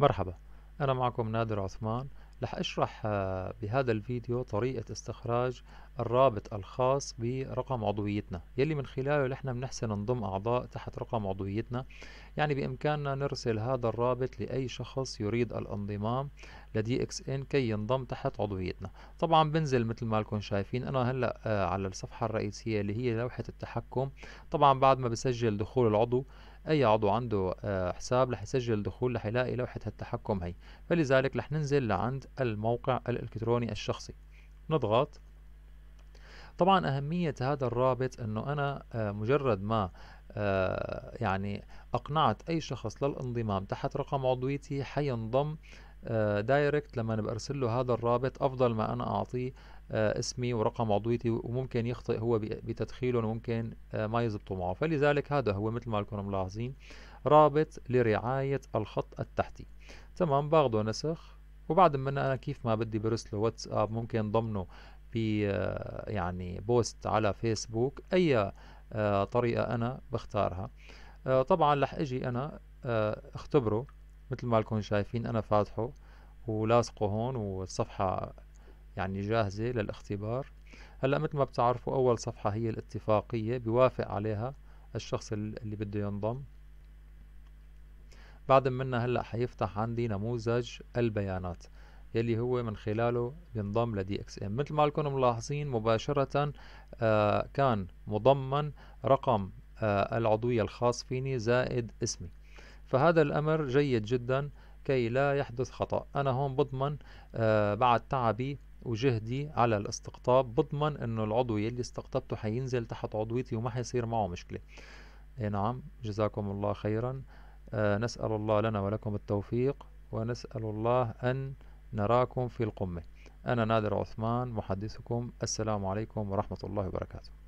مرحبا أنا معكم نادر عثمان رح أشرح آه، بهذا الفيديو طريقة استخراج الرابط الخاص برقم عضويتنا يلي من خلاله نحن بنحسن نضم أعضاء تحت رقم عضويتنا يعني بإمكاننا نرسل هذا الرابط لأي شخص يريد الانضمام لدي اكس ان كي ينضم تحت عضويتنا طبعا بنزل مثل ما لكم شايفين أنا هلأ آه، على الصفحة الرئيسية اللي هي لوحة التحكم طبعا بعد ما بسجل دخول العضو اي عضو عنده آه، حساب رح يسجل دخول رح يلاقي لوحه التحكم هي فلذلك رح ننزل لعند الموقع الالكتروني الشخصي نضغط طبعا أهمية هذا الرابط أنه أنا آه، مجرد ما آه، يعني أقنعت أي شخص للانضمام تحت رقم عضويتي حينضم دايركت آه، لما انا برسل له هذا الرابط افضل ما انا اعطيه آه، اسمي ورقم عضويتي وممكن يخطئ هو بتدخيله وممكن آه، ما يزبطوا معه فلذلك هذا هو مثل ما لكم ملاحظين رابط لرعاية الخط التحتي تمام باخده نسخ وبعد منه انا كيف ما بدي برسله واتساب ممكن ضمنه ب يعني بوست على فيسبوك اي طريقة انا بختارها طبعا رح اجي انا اختبره مثل ما لكم شايفين انا فاتحه ولاصقه هون والصفحة يعني جاهزة للاختبار هلا مثل ما بتعرفوا اول صفحة هي الاتفاقية بيوافق عليها الشخص اللي بده ينضم بعد منا هلا حيفتح عندي نموذج البيانات يلي هو من خلاله بينضم لدي اكس ام مثل ما لكم ملاحظين مباشرة آه كان مضمن رقم آه العضوية الخاص فيني زائد اسمي فهذا الأمر جيد جدا كي لا يحدث خطأ أنا هون بضمن آه بعد تعبي وجهدي على الاستقطاب بضمن انه العضو يلي استقطبته حينزل تحت عضويتي وما حيصير معه مشكلة اي نعم جزاكم الله خيرا آه نسأل الله لنا ولكم التوفيق ونسأل الله أن نراكم في القمة أنا نادر عثمان محدثكم السلام عليكم ورحمة الله وبركاته